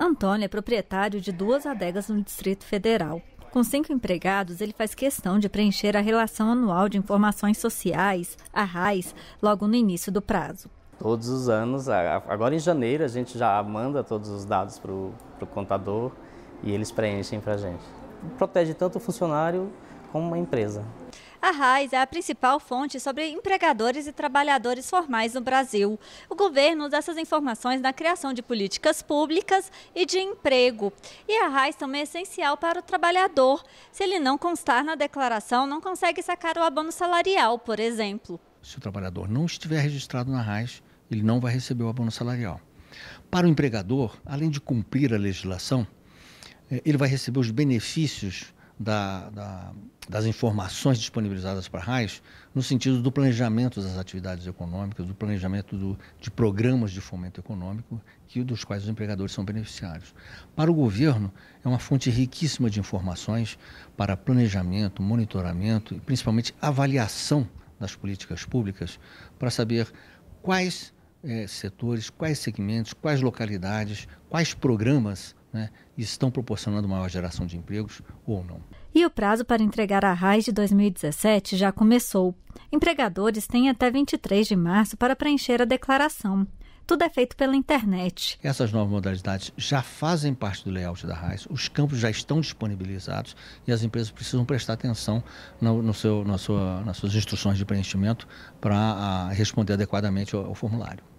Antônio é proprietário de duas adegas no Distrito Federal. Com cinco empregados, ele faz questão de preencher a Relação Anual de Informações Sociais, a RAIS, logo no início do prazo. Todos os anos, agora em janeiro, a gente já manda todos os dados para o contador e eles preenchem para a gente. Protege tanto o funcionário como a empresa. A RAIS é a principal fonte sobre empregadores e trabalhadores formais no Brasil. O governo usa essas informações na criação de políticas públicas e de emprego. E a RAIS também é essencial para o trabalhador. Se ele não constar na declaração, não consegue sacar o abono salarial, por exemplo. Se o trabalhador não estiver registrado na RAIS, ele não vai receber o abono salarial. Para o empregador, além de cumprir a legislação, eh, ele vai receber os benefícios da, da, das informações disponibilizadas para a RAIS no sentido do planejamento das atividades econômicas, do planejamento do, de programas de fomento econômico, que, dos quais os empregadores são beneficiários. Para o governo, é uma fonte riquíssima de informações para planejamento, monitoramento e principalmente avaliação das políticas públicas para saber quais eh, setores, quais segmentos, quais localidades, quais programas né, estão proporcionando maior geração de empregos ou não. E o prazo para entregar a RAIS de 2017 já começou. Empregadores têm até 23 de março para preencher a declaração. Tudo é feito pela internet. Essas novas modalidades já fazem parte do layout da RAIS, os campos já estão disponibilizados e as empresas precisam prestar atenção no, no seu, na sua, nas suas instruções de preenchimento para ah, responder adequadamente ao, ao formulário.